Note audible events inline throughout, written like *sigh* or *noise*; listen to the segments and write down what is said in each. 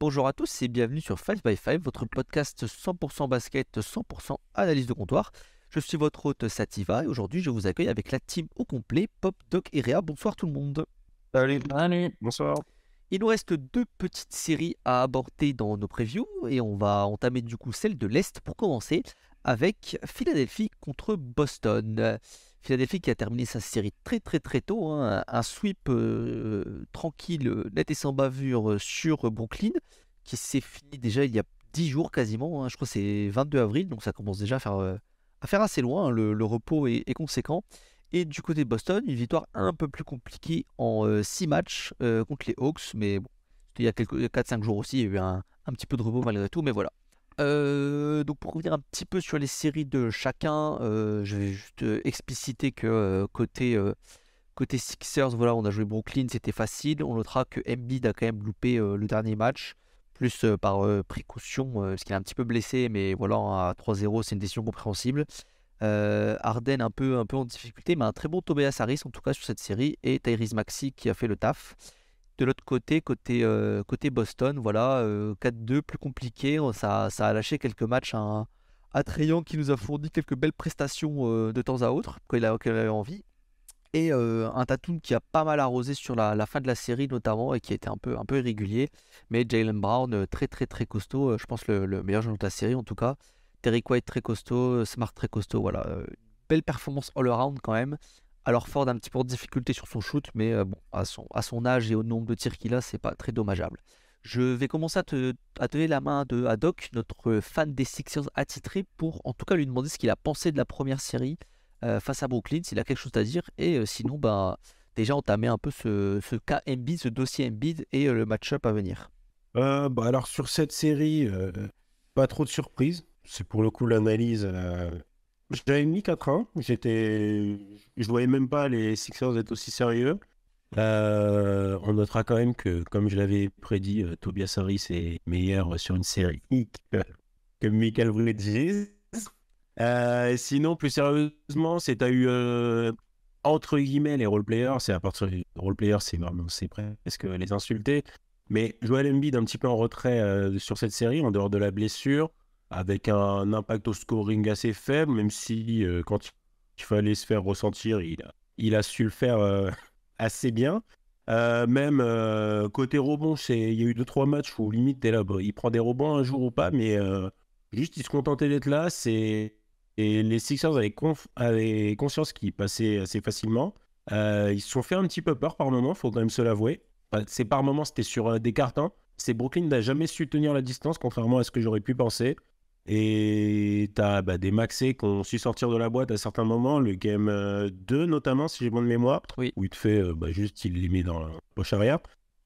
Bonjour à tous et bienvenue sur 5 by 5 votre podcast 100% basket, 100% analyse de comptoir. Je suis votre hôte Sativa et aujourd'hui je vous accueille avec la team au complet, Pop, Doc et Réa. Bonsoir tout le monde. Salut. Salut. Bonsoir. Il nous reste deux petites séries à aborder dans nos previews et on va entamer du coup celle de l'Est pour commencer avec Philadelphie contre Boston. Philadelphie qui a terminé sa série très très très tôt, hein. un sweep euh, tranquille, euh, net et sans bavure euh, sur Brooklyn, qui s'est fini déjà il y a 10 jours quasiment, hein. je crois que c'est 22 avril, donc ça commence déjà à faire, à faire assez loin, hein. le, repos est, conséquent. Et du côté de Boston, une victoire un peu plus compliquée en six 6 matchs contre les Hawks, mais bon, il y a 4-5 jours aussi, il y a eu un, un petit peu de repos malgré tout, mais voilà. Euh, donc pour revenir un petit peu sur les séries de chacun, euh, je vais juste euh, expliciter que côté, côté Sixers, voilà, on a joué Brooklyn, c'était facile. On notera que Embiid a quand même loupé le dernier match, plus par précaution, parce qu'il est un petit peu blessé, mais voilà, à 3-0, c'est une décision compréhensible. Arden un peu, un peu en difficulté, mais un très bon Tobias Harris en tout cas sur cette série, et Tyrese Maxi qui a fait le taf de l'autre côté, côté, euh, côté Boston, voilà, 4-2, euh, plus compliqué. Euh, ça, a lâché quelques matchs attrayants qui nous a fourni quelques belles prestations de temps à autre, quand il, avait envie. Et un Tatum qui a pas mal arrosé sur la, fin de la série notamment et qui était un peu, un peu irrégulier. Mais Jalen Brown, très très très costaud, je pense le, meilleur joueur de la série en tout cas. Terry White très costaud, Smart très costaud, voilà. belle performance all-around quand même. Alors Ford a un petit peu de difficulté sur son shoot, mais euh, bon, à son, âge et au nombre de tirs qu'il a, c'est pas très dommageable. Je vais commencer à te à donner la main de, à Doc, notre fan des Sixers attitré, pour en tout cas lui demander ce qu'il a pensé de la première série euh, face à Brooklyn, s'il a quelque chose à dire, et euh, sinon, bah, déjà entamer un peu ce, ce dossier MB et le match-up à venir. bah alors sur cette série, pas trop de surprises. C'est pour le coup l'analyse j'avais mis 4 ans, J'étais, je voyais même pas les Sixers être aussi sérieux. Euh, on notera quand même que, comme je l'avais prédit, euh, Tobias Harris est meilleur sur une série que, Michael Bridges. Euh, sinon, plus sérieusement, c'est à eu entre guillemets les roleplayers. C'est à partir des roleplayers, c'est c'est presque les insulter. Mais Joel Embiid un petit peu en retrait sur cette série, en dehors de la blessure avec un impact au scoring assez faible, même si euh, quand il fallait se faire ressentir, il a, su le faire euh, *laughs* assez bien. Euh, même côté rebond, il y a eu 2-3 matchs où limite, il prend des rebonds un jour ou pas, mais juste il se contentait d'être là. Et les Sixers avaient, conscience qu'ils passaient assez facilement. ils se sont fait un petit peu peur par moment, faut quand même se l'avouer. c'est par moment, c'était sur des cartons. Hein. C'est Brooklyn n'a jamais su tenir la distance, contrairement à ce que j'aurais pu penser. Et tu as bah, des maxés qu'on suit su sortir de la boîte à certains moments, le game 2 euh, notamment, si j'ai de mémoire, où il te fait euh, bah, juste, il les met dans la poche arrière.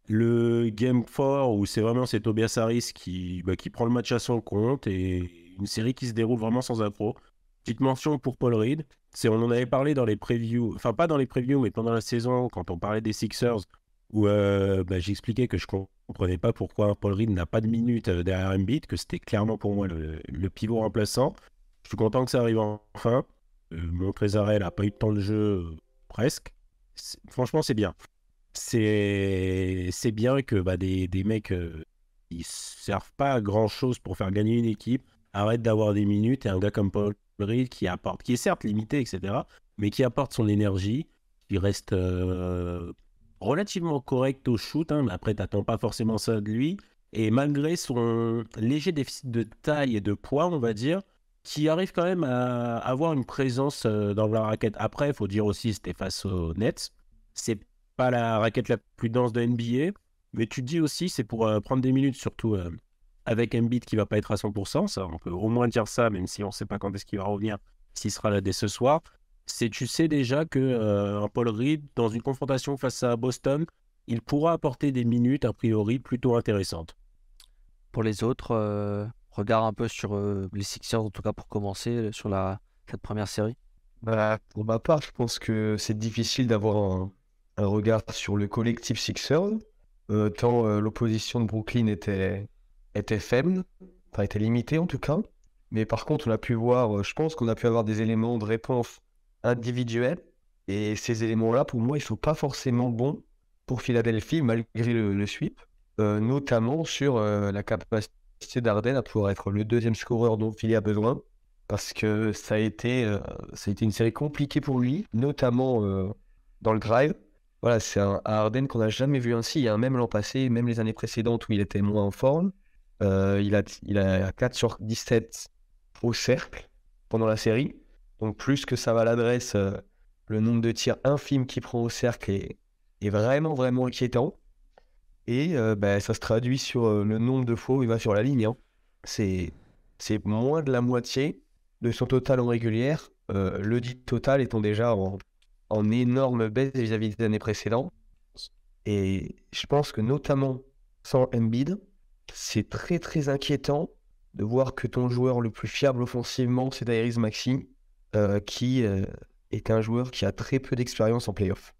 Le game 4, où c'est vraiment c'est Tobias Harris qui, bah, qui prend le match à son compte et une série qui se déroule vraiment sans impro. Petite mention pour Paul Reed. C'est, on en avait parlé dans les previews, enfin pas dans les previews, mais pendant la saison, quand on parlait des Sixers, où euh, bah, j'expliquais que je comprenais pas pourquoi Paul Reed n'a pas de minutes euh, derrière Embiid, que c'était clairement pour moi le, pivot remplaçant. Je suis content que ça arrive enfin. Euh, mon mon n'a pas eu de temps de jeu, presque. Franchement, c'est bien. C'est bien que bah, des, des, mecs, ils servent pas à grand chose pour faire gagner une équipe, arrêtent d'avoir des minutes et un gars comme Paul Reed qui apporte, qui est certes limité, etc., mais qui apporte son énergie, qui reste relativement correct au shoot. Hein, mais après, t'attends pas forcément ça de lui. Et malgré son léger déficit de taille et de poids, on va dire, qui arrive quand même à avoir une présence euh, dans la raquette. Après, il faut dire aussi, c'était face aux Nets. C'est pas la raquette la plus dense de NBA, mais tu dis aussi, c'est pour euh, prendre des minutes, surtout euh, avec un bit qui va pas être à 100%. Ça, on peut au moins dire ça, même si on sait pas quand est-ce qu'il va revenir, s'il sera là dès ce soir c'est tu sais déjà que euh, un Paul Reed, dans une confrontation face à Boston, il pourra apporter des minutes a priori plutôt intéressantes. Pour les autres, euh, regarde un peu sur euh, les Sixers, en tout cas pour commencer, sur la, cette première série. Bah, pour ma part, je pense que c'est difficile d'avoir un, regard sur le collectif Sixers, tant l'opposition de Brooklyn était, était faible, enfin était limitée en tout cas. Mais par contre, on a pu voir, je pense qu'on a pu avoir des éléments de réponse individuel. Et ces éléments-là, pour moi, ils ne sont pas forcément bons pour Philadelphie, malgré le, sweep, euh, notamment sur euh, la capacité d'Arden à pouvoir être le deuxième scoreur dont Philly a besoin, parce que ça a été, euh, ça a été une série compliquée pour lui, notamment dans le drive. Voilà, c'est un Arden qu'on n'a jamais vu ainsi, même l'an passé, même les années précédentes où il était moins en forme. il, a, il a 4 sur 17 au cercle pendant la série. Donc plus que ça va l'adresse, euh, le nombre de tirs infimes qu'il prend au cercle est, vraiment, vraiment inquiétant. Et euh, bah, ça se traduit sur euh, le nombre de fois où il va sur la ligne. Hein. C'est, c'est moins de la moitié de son total en régulière, le dit total étant déjà en, énorme baisse vis-à-vis des années précédentes. Et je pense que notamment sans Embiid, c'est très très inquiétant de voir que ton joueur le plus fiable offensivement, c'est Tyrese Maxi, euh, qui euh, est un joueur qui a très peu d'expérience en playoff.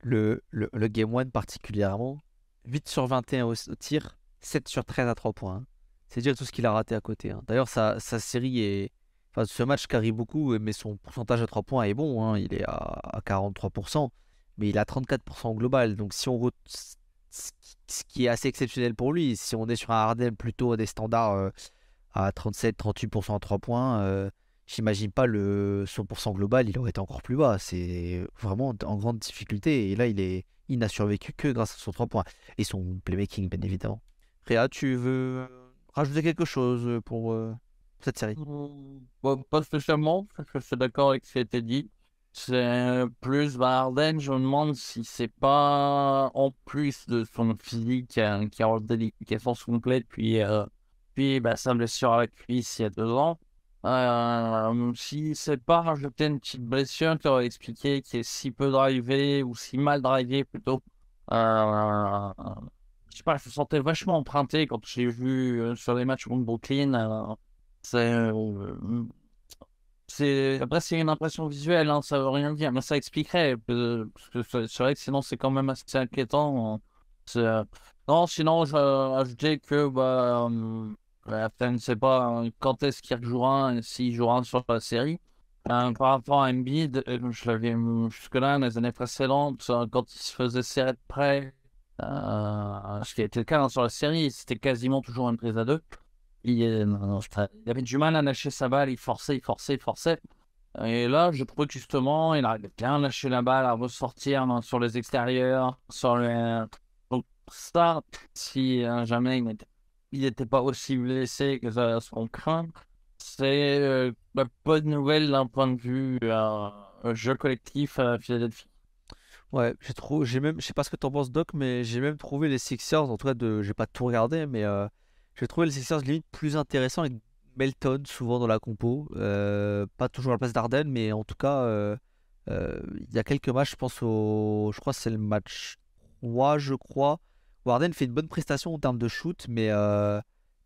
Le, Game 1 particulièrement, 8 sur 21 au, tir, 7 sur 13 à 3 points. Hein. C'est dire tout ce qu'il a raté à côté. Hein. D'ailleurs, sa, série est. Enfin, ce match carry beaucoup, euh, mais son pourcentage à 3 points est bon. Hein. Il est à, 43%, mais il a 34% au global. Donc, si on. Ce qui est assez exceptionnel pour lui, si on est sur un Harden plutôt des standards à 37-38% à 3 points. J'imagine pas le 100% global, il aurait été encore plus bas. C'est vraiment en grande difficulté. Et là, il est, il n'a survécu que grâce à son 3 points et son playmaking, bien évidemment. Réa, tu veux rajouter quelque chose euh, pour euh, cette série hum, Pas spécialement, parce que je suis d'accord avec ce qui a été dit. C'est euh, plus Arden, je me demande si c'est pas en plus de son physique qui a une son complète, puis, puis bah, sa blessure à la cuisse il y a deux ans euh, si c'est pas rajouter une petite blessure qui aurait expliqué qui est si peu drivé ou si mal drivé plutôt. Euh, je sais pas, je me sentais vachement emprunté quand j'ai vu euh, sur les matchs contre Brooklyn. c'est après c'est une impression visuelle hein, ça veut rien dire mais ça expliquerait c'est vrai que sinon c'est quand même assez inquiétant hein. non sinon je dis que bah, après, on ne sais pas euh, quand est-ce qu'il jouera, s'il jouera sur la série. Euh, par rapport à Embiid, euh, je l'avais jusque-là, les années précédentes, quand il se faisait serrer de près, ce qui était le cas hein, sur la série, c'était quasiment toujours un prise à deux. Il, avait du mal à lâcher sa balle, il forçait, il forçait, il forçait. Et là, je trouve justement, il a bien lâché la balle à ressortir hein, sur les extérieurs, sur le. start, si jamais il n'était il n'était pas aussi blessé que ça, à son crainte C'est euh, bonne nouvelle d'un point de vue euh, un jeu collectif à Philadelphie. Ouais, j'ai trouvé, j'ai même, je sais pas ce que en penses Doc, mais j'ai même trouvé les Sixers, en tout cas de, j'ai pas tout regardé, mais euh, j'ai trouvé les Sixers limite plus intéressants avec Melton souvent dans la compo, euh, pas toujours à la place d'Arden, mais en tout cas, il y a quelques matchs, je pense au, je crois c'est le match 3, je crois, Warden fait une bonne prestation en termes de shoot, mais, euh,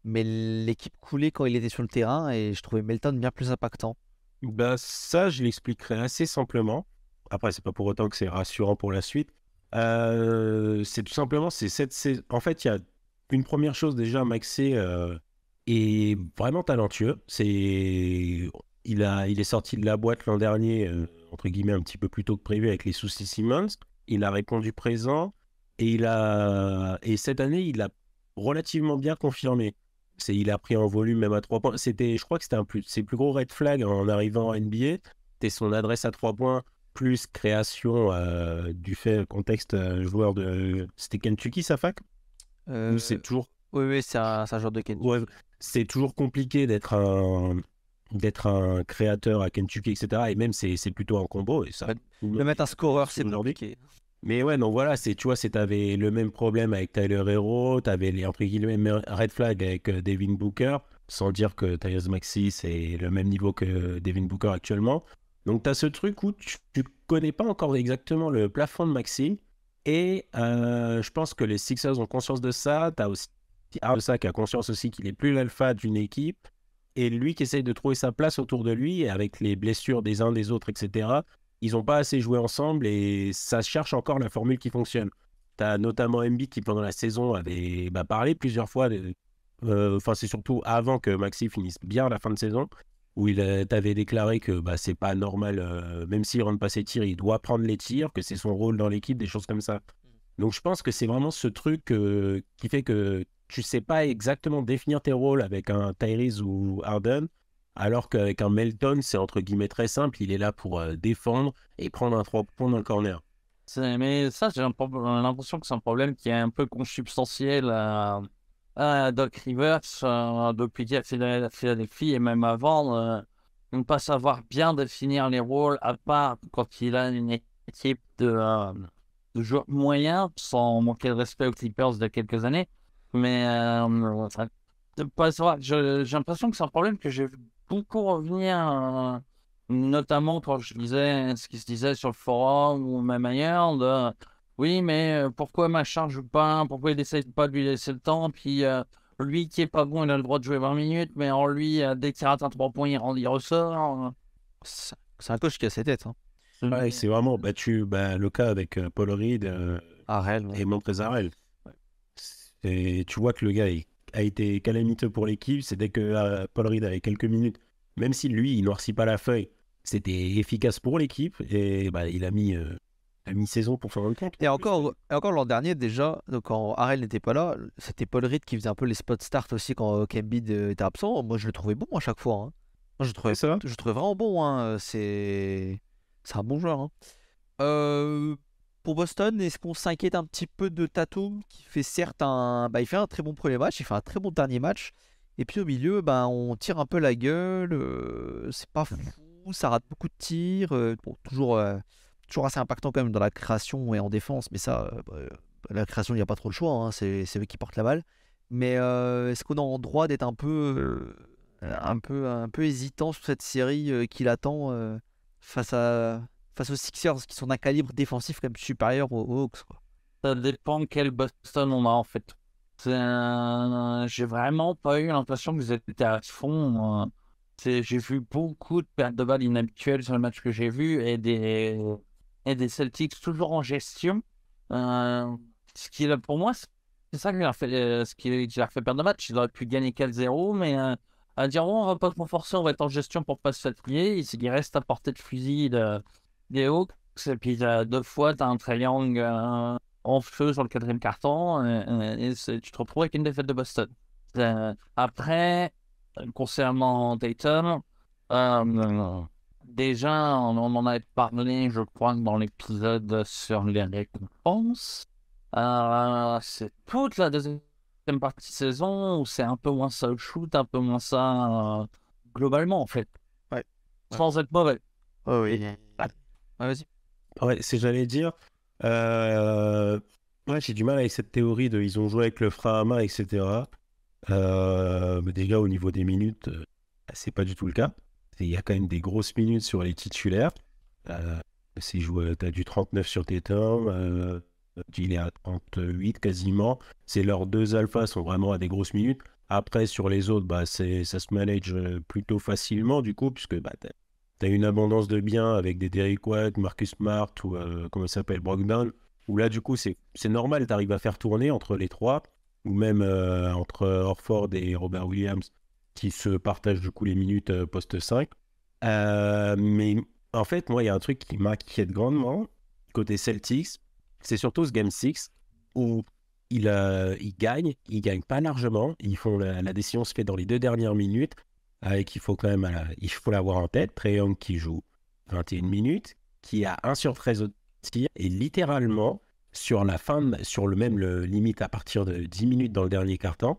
mais l'équipe coulait quand il était sur le terrain et je trouvais Melton bien plus impactant. Ben, ça, je l'expliquerai assez simplement. Après, c'est pas pour autant que c'est rassurant pour la suite. Euh, c'est tout simplement, c'est cette saison. En fait, il y a une première chose déjà, Maxé euh, est vraiment talentueux. C'est il, a, il est sorti de la boîte l'an dernier, entre guillemets, un petit peu plus tôt que prévu avec les soucis Simmons. Il a répondu présent. Et, il a, et cette année, il a relativement bien confirmé. C'est, il a pris en volume même à 3 points. C'était, je crois que c'était un plus, ses plus gros red flags en arrivant en NBA. C'était son adresse à 3 points plus création euh, du fait contexte euh, joueur de. C'était Kentucky sa fac euh, C'est toujours. Oui, oui, c'est un, genre de Kentucky. c'est toujours compliqué d'être un d'être un créateur à Kentucky, etc. Et même, c'est, c'est plutôt en combo. Et ça, le mettre un scoreur, c'est compliqué. Mais ouais, donc voilà, c'est, tu vois, c'est, avais le même problème avec Tyler Hero, t'avais les, entre guillemets, red flag avec euh, Devin Booker, sans dire que Tyrese Maxi, c'est le même niveau que Devin Booker actuellement. Donc t'as ce truc où tu, connais pas encore exactement le plafond de Maxi, et euh, je pense que les Sixers ont conscience de ça, t'as aussi ça qui a conscience aussi qu'il est plus l'alpha d'une équipe, et lui qui essaye de trouver sa place autour de lui, avec les blessures des uns des autres, etc ils n'ont pas assez joué ensemble et ça cherche encore la formule qui fonctionne. Tu as notamment MB qui, pendant la saison, avait bah, parlé plusieurs fois. Euh, enfin, c'est surtout avant que Maxi finisse bien la fin de saison, où il t'avait déclaré que bah, c'est pas normal, euh, même s'il rentre pas ses tirs, il doit prendre les tirs, que c'est son rôle dans l'équipe, des choses comme ça. Mm. Donc je pense que c'est vraiment ce truc euh, qui fait que tu sais pas exactement définir tes rôles avec un Tyrese ou Harden, alors qu'avec un Melton, c'est entre guillemets très simple, il est là pour euh, défendre et prendre un trois points dans le corner. Mais ça, j'ai l'impression que c'est un problème qui est un peu consubstantiel à, Doc Rivers euh, depuis qu'il a Philadelphie et même avant. Euh, ne pas savoir bien définir les rôles, à part quand il a une équipe de, joueurs moyens, sans manquer de respect aux Clippers de quelques années. Mais pas j'ai l'impression que c'est un problème que j'ai beaucoup revenir, euh, notamment quand je disais ce qui se disait sur le forum ou même ailleurs, de oui, mais euh, pourquoi ma charge pas Pourquoi il essaie pas de lui laisser le temps Puis euh, lui qui est pas bon, il a le droit de jouer 20 minutes, mais en lui, dès qu'il rate un 3 points, il, rend, il ressort. C'est un coach qui a ses têtes. Hein. c'est vraiment battu tu, bah, le cas avec Paul Reed Arel, et Montrez Et tu vois que le gars, est a été calamiteux pour l'équipe, c'était que euh, Paul Reed avait quelques minutes, même si lui, il noircit pas la feuille, c'était efficace pour l'équipe et bah, il a mis la euh, mi-saison pour faire le compte. Et encore, encore l'an dernier, déjà, donc quand Arel n'était pas là, c'était Paul Reed qui faisait un peu les spot start aussi quand Kembid euh, était absent. Moi, je le trouvais bon à chaque fois. Hein. je le trouvais, ça je trouvais vraiment bon. Hein. C'est... C'est un bon joueur. Hein. Euh, pour Boston, est-ce qu'on s'inquiète un petit peu de Tatum qui fait certes un, bah, il fait un très bon premier match, il fait un très bon dernier match, et puis au milieu, bah, on tire un peu la gueule, euh, c'est pas mmh. fou, ça rate beaucoup de tirs, euh, toujours, euh, toujours assez impactant quand même dans la création et en défense, mais ça, bah, la création, il n'y a pas trop le choix, hein, c'est eux qui portent la balle. Mais est-ce qu'on a en droit d'être un peu, un peu, un peu hésitant sur cette série qui l'attend face à face aux Sixers qui sont d'un calibre défensif quand même supérieur aux Hawks. Ça dépend quel Boston on a en fait. J'ai vraiment pas eu l'impression que vous étiez à fond. J'ai vu beaucoup de pertes de balles inhabituelles sur le match que j'ai vu et des... des Celtics toujours en gestion. Euh, ce qui, pour moi, c'est ça qui leur fait, euh, ce qui, leur fait perdre le match. Ils auraient pu gagner 4-0, mais euh, à dire oh, on va pas se renforcer, on va être en gestion pour pas se fatiguer. Il reste à portée de fusil et puis euh, deux fois, tu as un triangle euh, en feu sur le quatrième carton, euh, et, tu te retrouves avec une défaite de Boston. après, concernant Dayton, déjà, on, en a parlé, je crois, dans l'épisode sur les récompenses. c'est toute la deuxième partie de saison où c'est un peu moins ça le shoot, un peu moins ça globalement en fait. Ouais. Sans être mauvais. Oh, oui. Ah, ouais, c'est j'allais dire. Euh... Ouais, j'ai du mal avec cette théorie de ils ont joué avec le frein à main, etc. Euh, mais déjà, au niveau des minutes, euh, bah, c'est pas du tout le cas. Il y a quand même des grosses minutes sur les titulaires. Euh... Si tu as du 39 sur tes tomes, euh, il est à 38 quasiment. C'est leurs deux alphas sont vraiment à des grosses minutes. Après, sur les autres, bah, ça se manage plutôt facilement, du coup, puisque bah, tu as une abondance de biens avec des Derrick White, Marcus Smart ou euh, comment ça s'appelle, Brockdown, où là, du coup, c'est normal, tu arrives à faire tourner entre les trois, ou même euh, entre Orford et Robert Williams, qui se partagent du coup les minutes euh, post 5. mais en fait, moi, il y a un truc qui m'inquiète grandement, côté Celtics, c'est surtout ce Game 6, où ils, il gagnent, ils gagnent pas largement, ils font la, la décision se fait dans les deux dernières minutes, Hein, qu'il faut quand même euh, il faut l'avoir en tête. Treyong qui joue 21 minutes, qui a 1 sur 13 au tir, et littéralement, sur la fin, sur le même limite à partir de 10 minutes dans le dernier quart-temps,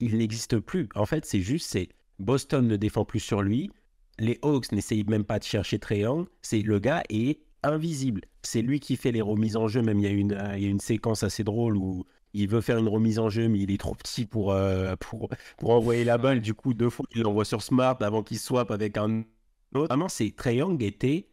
il n'existe plus. En fait, c'est juste, c'est Boston ne défend plus sur lui, les Hawks n'essayent même pas de chercher Treyong c'est le gars est invisible. C'est lui qui fait les remises en jeu, même il y, euh, il y a une séquence assez drôle où il veut faire une remise en jeu, mais il est trop petit pour, euh, pour, pour envoyer la balle. Du coup, deux fois, il l'envoie sur Smart avant qu'il swap avec un autre. Vraiment, c'est très Young était,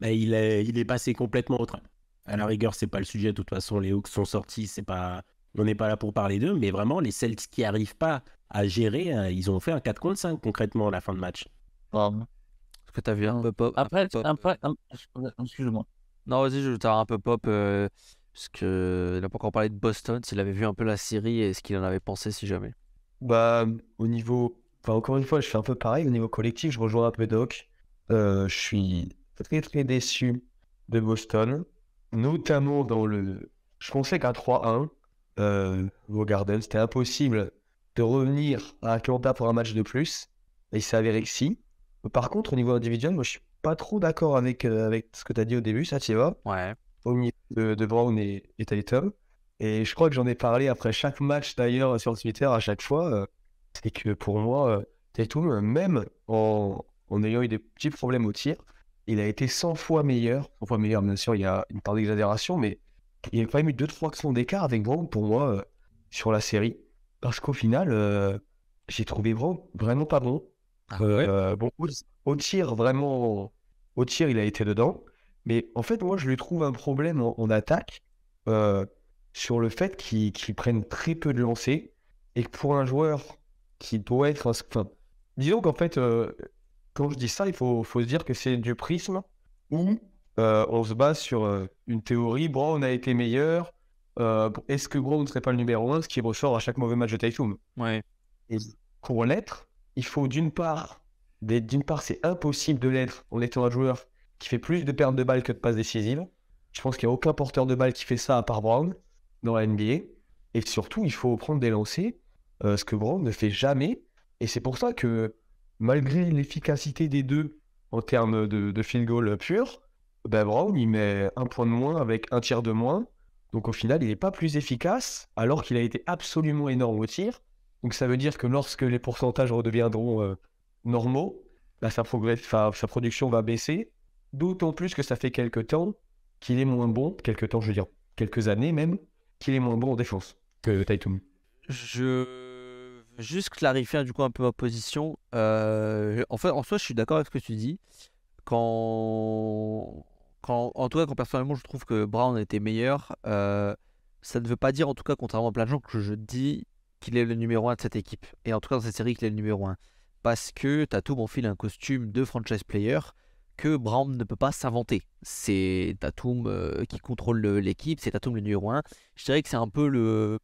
bah, mais il, est, il est passé complètement au train. À la rigueur, c'est pas le sujet. De toute façon, les Hawks sont sortis. C'est pas, on n'est pas là pour parler d'eux. Mais vraiment, les Celtics qui arrivent pas à gérer, euh, ils ont fait un 4 contre 5 concrètement à la fin de match. pardon ce que t'as vu hein. un peu pop Après, excuse-moi. Non, vas-y, je vais un peu pop. Euh, parce que n'a pas encore parlé de Boston, s'il avait vu un peu la série et ce qu'il en avait pensé si jamais. Bah, au niveau. Enfin, encore une fois, je fais un peu pareil. Au niveau collectif, je rejoins un peu Doc. Euh, je suis très très déçu de Boston, notamment dans le. Je pensais qu'à 3-1, euh, au Garden, c'était impossible de revenir à Atlanta pour un match de plus. Et il s'est avéré si. Par contre, au niveau individuel, moi, je suis pas trop d'accord avec, euh, avec ce que tu as dit au début, ça, tu vas. Ouais au milieu de, Brown et, et, Tatum. Et je crois que j'en ai parlé après chaque match d'ailleurs sur Twitter à chaque fois. Euh, c'est que pour moi, euh, Tatum, même en, en, ayant eu des petits problèmes au tir, il a été 100 fois meilleur. 100 fois meilleur, bien sûr, il y a une part d'exagération, mais il y a quand même eu 2-3 actions d'écart avec Brown pour moi euh, sur la série. Parce qu'au final, j'ai trouvé Brown vraiment pas bon. Ah bon au, tir, vraiment, au tir, il a été dedans. Mais en fait, moi, je lui trouve un problème en, attaque euh, sur le fait qu'il prennent prenne très peu de lancers et que pour un joueur qui doit être. Enfin, disons qu'en fait, euh, quand je dis ça, il faut, faut se dire que c'est du prisme où euh, on se base sur une théorie on a été meilleur. Est-ce que Brown ne serait pas le numéro 1 Ce qui ressort à chaque mauvais match de Tatum. Ouais. Et pour l'être, il faut d'une part, d'une part, c'est impossible de l'être en étant un joueur qui fait plus de pertes de balles que de passes décisives. Je pense qu'il n'y a aucun porteur de balles qui fait ça à part Brown dans la NBA. Et surtout, il faut prendre des lancers, euh, ce que Brown ne fait jamais. Et c'est pour ça que malgré l'efficacité des deux en termes de, field goal pur, ben Brown il met un point de moins avec un tiers de moins. Donc au final, il n'est pas plus efficace alors qu'il a été absolument énorme au tir. Donc ça veut dire que lorsque les pourcentages redeviendront euh, normaux, ben, sa, production va baisser. D'autant plus que ça fait quelques temps qu'il est moins bon, quelques temps, je veux dire, quelques années même, qu'il est moins bon en défense que Tatum. Je veux juste clarifier du coup un peu ma position. Euh, en fait, en soi, je suis d'accord avec ce que tu dis. Quand, quand, en tout cas, quand personnellement, je trouve que Brown était meilleur, euh, ça ne veut pas dire, en tout cas, contrairement à plein de gens, que je dis qu'il est le numéro 1 de cette équipe. Et en tout cas, dans cette série, qu'il est le numéro 1. Parce que Tatum enfile un costume de franchise player que Brown ne peut pas s'inventer. C'est Tatum euh, qui contrôle euh, l'équipe, c'est Tatum le numéro 1. Je dirais que c'est un peu le,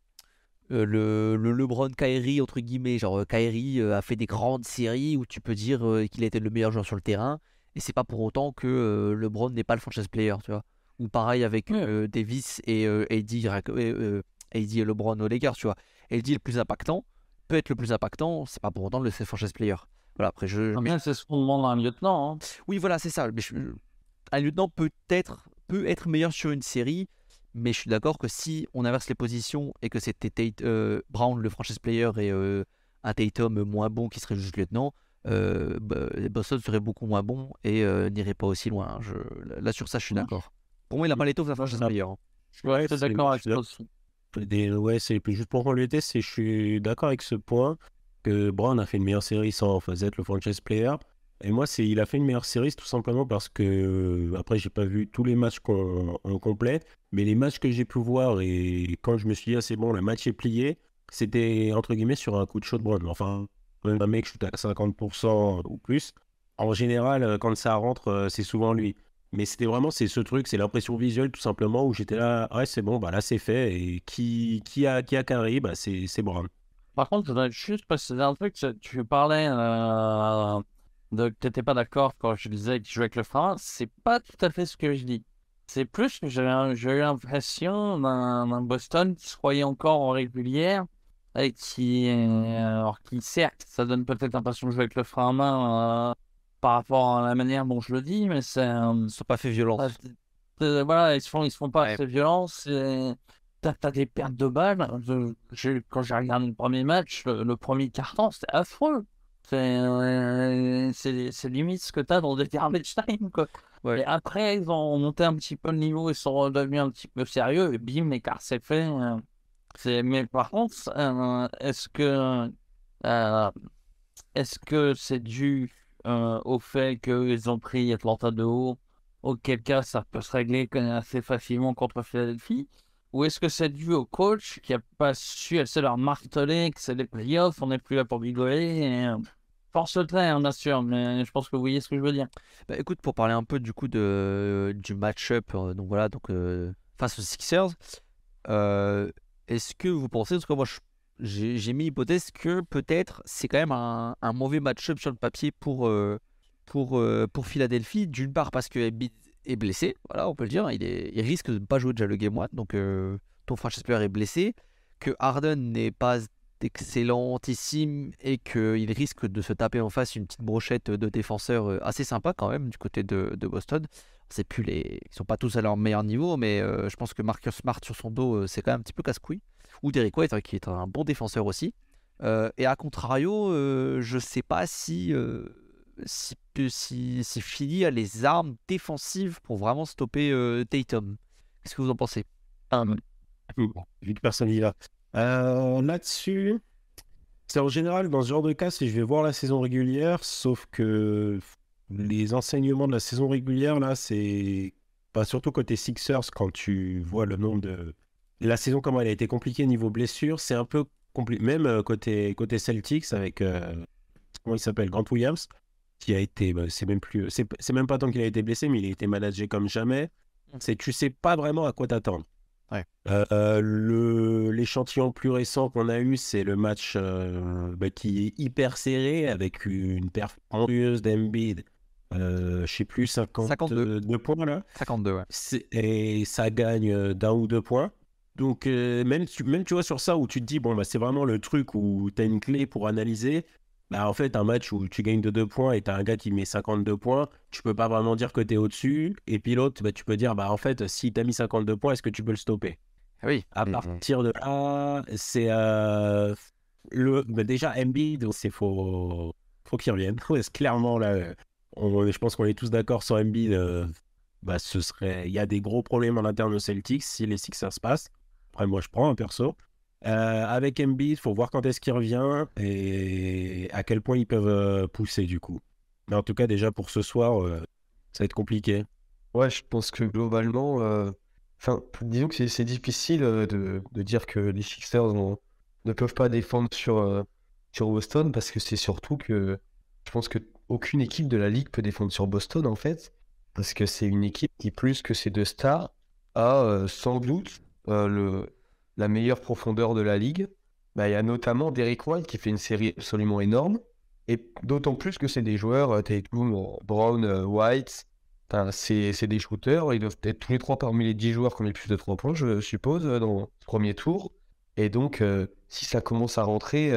euh, le, LeBron Kyrie, entre guillemets. Genre, Kyrie a fait des grandes séries où tu peux dire qu'il était le meilleur joueur sur le terrain, et c'est pas pour autant que LeBron n'est pas le franchise player, tu vois. Ou pareil avec Davis et Eddie, Eddie et LeBron Au Lakers, tu vois. Eddie le plus impactant peut être le plus impactant, c'est pas pour autant le franchise player après, je. Ah, c'est ce qu'on demande à un lieutenant. Hein. Oui, voilà, c'est ça. Mais Un lieutenant peut être, peut être meilleur sur une série, mais je suis d'accord que si on inverse les positions et que c'était Tate, euh, Brown, le franchise player, et euh, un Tatum moins bon qui serait juste lieutenant, euh, bah, Boston serait beaucoup moins bon et n'irait pas aussi loin. Hein. Je... Là, sur ça, je suis d'accord. Pour moi, il n'a pas l'étoffe d'un franchise player. Je Ouais, hein. d'accord avec ça. Ouais, c'est juste pour compléter, je suis d'accord avec ce point que Brown a fait une meilleure série sans être le franchise player. Et moi, c'est il a fait une meilleure série tout simplement parce que, euh, après, j'ai pas vu tous les matchs en complète, mais les matchs que j'ai pu voir et quand je me suis dit, ah, c'est bon, le match est plié, c'était entre guillemets sur un coup de chaud de Brown. Enfin, un mec shoot à 50% ou plus. En général, euh, quand ça rentre, euh, c'est souvent lui. Mais c'était vraiment c'est ce truc, c'est l'impression visuelle tout simplement où j'étais là, ouais, c'est bon, bah là c'est fait. Et qui, qui a, qui a carré, bah, c'est Brown. Par contre, je voudrais juste préciser un truc. Tu, tu parlais euh, de que tu n'étais pas d'accord quand je disais que je jouais avec le frein. C'est pas tout à fait ce que je dis. C'est plus que j'ai eu l'impression d'un Boston qui se croyait encore en régulière et qui, euh, alors qui certes, ça donne peut-être l'impression de jouer avec le frein à main euh, par rapport à la manière dont je le dis, mais c'est. ils ne pas fait violence. voilà, ils se font, ils se font pas violence t'as des pertes de balles. quand j'ai regardé le premier match, le, premier carton, c'était affreux. Euh, c'est limite ce que t'as dans des garbage time, quoi. après, ils ont monté un petit peu le niveau, ils sont redevenus un petit peu sérieux, et bim, cartes euh. c'est fait. mais par contre, euh, est-ce que est-ce que c'est dû au fait qu'ils ont pris Atlanta de haut Auquel cas, ça peut se régler assez facilement contre Philadelphie. Ou est-ce que c'est dû au coach qui n'a pas su assez leur marteler que c'est des playoffs, on n'est plus là pour rigoler et... Euh, force le train, bien sûr, mais je pense que vous voyez ce que je veux dire. Bah, écoute, pour parler un peu du coup de, du match-up, euh, donc voilà, donc, euh, face aux Sixers, est-ce que vous pensez, en tout cas moi j'ai mis l'hypothèse que peut-être c'est quand même un, mauvais match-up sur le papier pour, pour, pour Philadelphie, d'une part parce que est blessé, voilà, on peut le dire. Il, est, risque de ne pas jouer déjà le game 1, donc euh, ton franchise est blessé. Que Harden n'est pas excellentissime et qu'il risque de se taper en face une petite brochette de défenseurs euh, assez sympa quand même du côté de, de Boston. C'est plus les... Ils sont pas tous à leur meilleur niveau, mais euh, je pense que Marcus Smart sur son dos, euh, c'est quand même un petit peu casse-couille. Ou Derek White, hein, qui est un bon défenseur aussi. et à contrario, je sais pas si si, si, si Philly a les armes défensives pour vraiment stopper euh, Tatum. Qu'est-ce que vous en pensez ah, Vu que personne n'y va. Euh, là-dessus, c'est en général, dans ce genre de cas, si je vais voir la saison régulière, sauf que les enseignements de la saison régulière, là, c'est pas surtout côté Sixers, quand tu vois le nombre de. La saison, comment elle a été compliquée niveau blessure, c'est un peu compliqué. Même euh, côté, côté Celtics, avec. Comment il s'appelle Grant Williams qui a été, bah, c'est même plus, c'est même pas tant qu'il a été blessé, mais il a été managé comme jamais. Mmh. C'est tu sais pas vraiment à quoi t'attendre. Euh, l'échantillon plus récent qu'on a eu, c'est le match euh, bah, qui est hyper serré avec une perte d'Embiid. Euh, je sais plus, 52 euh, points là. 52, ouais. Et ça gagne d'un ou deux points. Donc, même, même tu vois sur ça où tu te dis, bon, bah, c'est vraiment le truc où tu as une clé pour analyser. Bah, en fait, un match où tu gagnes de 2 points et tu as un gars qui met 52 points, tu peux pas vraiment dire que tu es au-dessus. Et puis l'autre, bah, tu peux dire, bah, en fait, si tu as mis 52 points, est-ce que tu peux le stopper ah Oui. À mm, mm. partir de là, c'est. Euh, le... Bah, déjà, Embiid, il faut, faut qu'il revienne. *laughs* clairement, là, je pense qu'on est tous d'accord sur Embiid. Euh, bah, ce serait... Il y a des gros problèmes en interne au Celtics si les six, se passent. Après, moi, je prends un perso. Euh, avec Embiid, faut voir quand est-ce qu'il revient et à quel point ils peuvent euh, pousser du coup. Mais en tout cas, déjà pour ce soir, euh, ça va être compliqué. Ouais, je pense que globalement, enfin, disons que c'est difficile de, dire que les Sixers ne peuvent pas défendre sur, sur Boston parce que c'est surtout que je pense que aucune équipe de la ligue peut défendre sur Boston en fait parce que c'est une équipe qui plus que ses deux stars a sans doute le la meilleure profondeur de la ligue. Bah, il y a notamment Derek White qui fait une série absolument énorme. Et d'autant plus que c'est des joueurs, euh, Tatum, euh, Brown, euh, White, c'est des shooters. Ils doivent être tous les trois parmi les 10 joueurs qui ont les plus de 3 points, je suppose, dans le premier tour. Et donc, si ça commence à rentrer,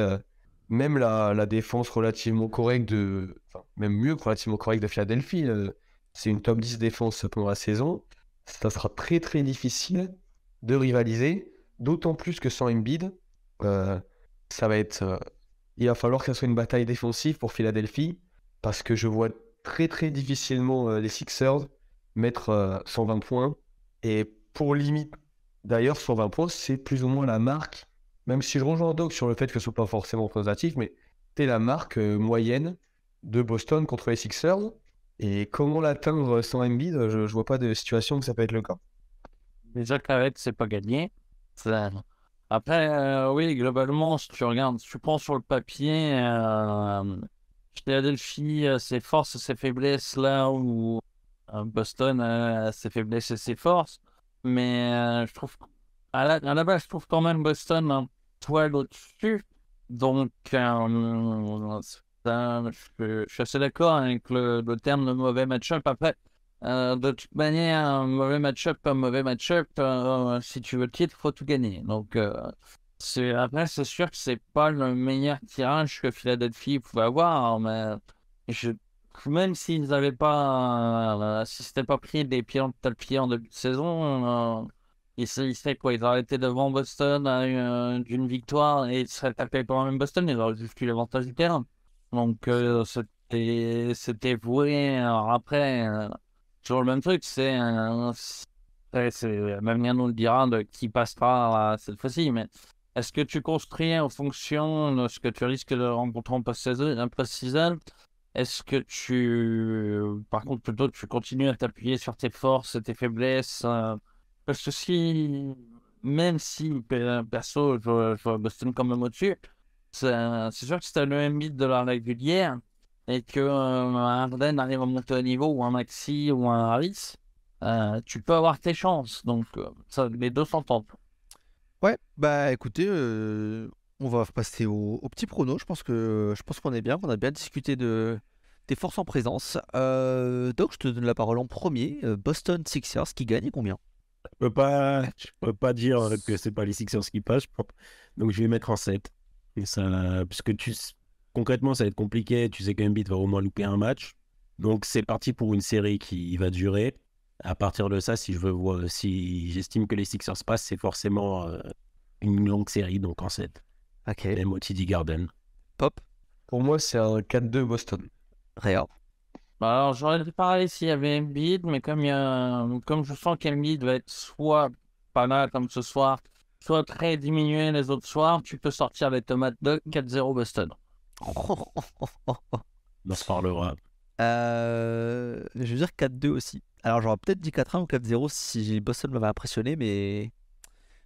même la, défense relativement correcte de. même mieux relativement correcte de Philadelphie, c'est une top 10 défense pendant la saison. Ça sera très très difficile de rivaliser D'autant plus que sans Embiid, euh, ça va être, euh, il va falloir que ça soit une bataille défensive pour Philadelphie, parce que je vois très très difficilement euh, les Sixers mettre 120 points. Et pour limite, d'ailleurs, 120 points, c'est plus ou moins la marque, même si je rejoins Doc sur le fait que ce soit pas forcément représentatif, mais c'est la marque moyenne de Boston contre les Sixers. Et comment l'atteindre sans Embiid, je, ne vois pas de situation que ça peut être le cas. Les autres c'est pas gagné. Après, euh, oui, globalement, si tu regardes, si tu prends sur le papier, euh, Philadelphie, euh, ses forces, ses faiblesses, là où euh, Boston a ses faiblesses et ses forces. Mais je trouve, à la, base, je trouve quand même Boston un poil au-dessus. Donc, je, suis assez d'accord avec le, le, terme de mauvais match-up. Après, euh, de toute manière, un mauvais match-up, un mauvais match-up, euh, euh, si tu veux le titre, faut tout gagner. Donc, après, c'est sûr que c'est pas le meilleur tirage que Philadelphie pouvait avoir, hein, mais je... même s'ils n'avaient pas, si c'était pas pris des pieds de talpiers en début de saison, ils, ils seraient quoi Ils auraient été devant Boston d'une victoire et ils seraient tapés par même Boston, ils auraient juste eu l'avantage du terrain. Donc, c'était voué. Alors après toujours le même truc, hein, c'est euh, même rien nous le dira de qui passe euh, cette fois-ci, mais est-ce que tu construis en fonction de ce que tu risques de rencontrer en post-season Est-ce que tu. Euh, par contre, plutôt, tu continues à t'appuyer sur tes forces, tes faiblesses Parce que si. Même si, perso, je, vois Boston quand même au-dessus, c'est sûr que c'est un as de la régulière, et que euh, un Arden arrive à monter au niveau ou un Maxi ou un Harris, euh, tu peux avoir tes chances. Donc euh, ça, les deux s'entendent. Ouais, bah écoutez, on va passer au, petit prono. Je pense que je pense qu'on est bien, qu'on a bien discuté de tes forces en présence. donc je te donne la parole en premier. Boston Sixers qui gagne combien Je peux pas, peux pas dire que c'est pas les Sixers qui passent. Donc je vais mettre en 7. Et ça, puisque tu, concrètement, ça va être compliqué. Tu sais qu'Embiid va au moins louper un match. Donc, c'est parti pour une série qui va durer. À partir de ça, si je veux voir, si j'estime que les Sixers passent, c'est forcément euh, une longue série, donc en 7. Ok. Même Garden. Pop Pour moi, c'est un 4-2 Boston. Réal. Bah, alors, j'aurais parlé s'il y avait Embiid, mais comme, il y comme je sens qu'Embiid va être soit pas mal comme ce soir, soit très diminué les autres soirs, tu peux sortir les tomates de 4-0 Boston. On *laughs* en reparlera. Euh, je veux dire 4-2 aussi. Alors j'aurais peut-être dit 4-1 ou 4-0 si Boston m'avait impressionné, mais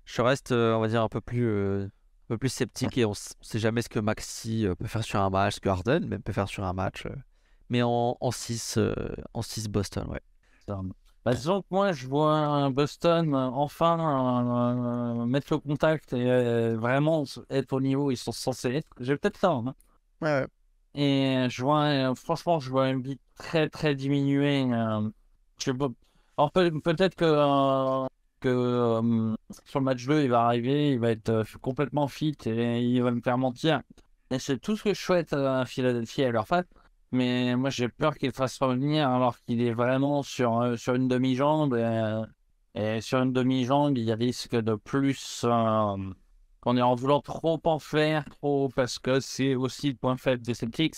je reste, euh, on va dire, un peu plus, euh, un peu plus sceptique et on ne sait jamais ce que Maxi euh, peut faire sur un match, ce que Harden peut faire sur un match. Mais en, 6, en 6 Boston, ouais. Bah, disons que moi, je vois un Boston enfin mettre le contact et vraiment être au niveau où ils sont censés être. J'ai peut-être tort. Et je vois, euh, franchement, je vois un beat très très diminué. Euh, je Alors peut-être que, euh, que sur le match 2, il va arriver, il va être complètement fit et il va me faire mentir. Et c'est tout ce que je souhaite à Philadelphie à leur face. Mais moi, j'ai peur qu'il fasse revenir alors qu'il est vraiment sur, sur une demi-jambe. Et, sur une demi-jambe, il risque de plus qu'on est en voulant trop en faire, trop, parce que c'est aussi le point faible des Celtics,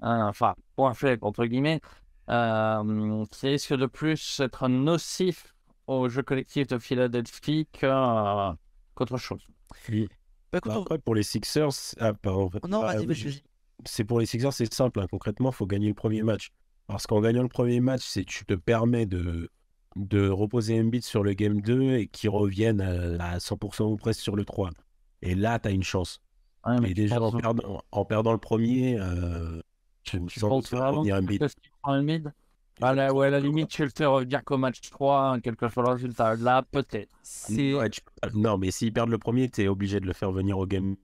hein, enfin, point faible entre guillemets, euh, qui risque de plus être nocif au jeu collectif de Philadelphie euh, qu'autre chose. Oui. Bah, bah, pour les Sixers, ah, ah, c'est pour les Sixers, c'est simple. Hein. Concrètement, il faut gagner le premier match. Parce qu'en gagnant le premier match, tu te permets de, de reposer bit sur le game 2 et qu'il reviennent à, à 100% ou presque sur le 3. Et là, tu as une chance. Ouais, mais déjà, en, en, perdant le premier, euh, tu, tu penses vraiment que tu prends le mid ah ouais, à la limite, le fais revenir qu'au match 3, hein, quelque chose soit le résultat. Là, peut-être. Non, mais s'ils perdent le premier, tu es obligé de le faire venir au game.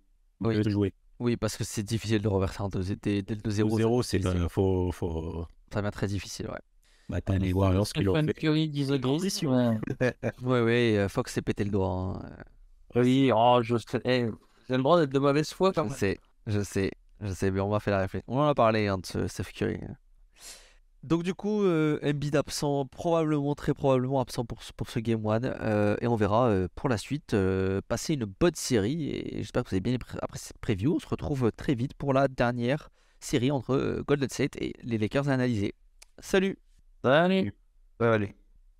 Oui. De jouer. Oui, parce que c'est difficile de reverser en 2-0. 2-0, c'est faut, faut... Ça bien très difficile, ouais. Bah, t'as les Warriors qui l'ont fait. Curry, 10 hein. *laughs* ouais. ouais, ouais, euh, Fox s'est pété le doigt. Hein. Oui, oh, je. Eh, j'ai le droit d'être de mauvaise foi quand même. Je sais, je sais, je sais, mais on va faire la réflexion. On en a parlé hein, de Curry. Donc du coup, euh, MB Embiid absent, probablement, très probablement absent pour, pour ce Game 1. Euh, et on verra euh, pour la suite. passer une bonne série. Et j'espère que vous avez bien apprécié cette preview. On se retrouve très vite pour la dernière série entre Golden State et les Lakers à analyser. Salut Salut Salut, Salut.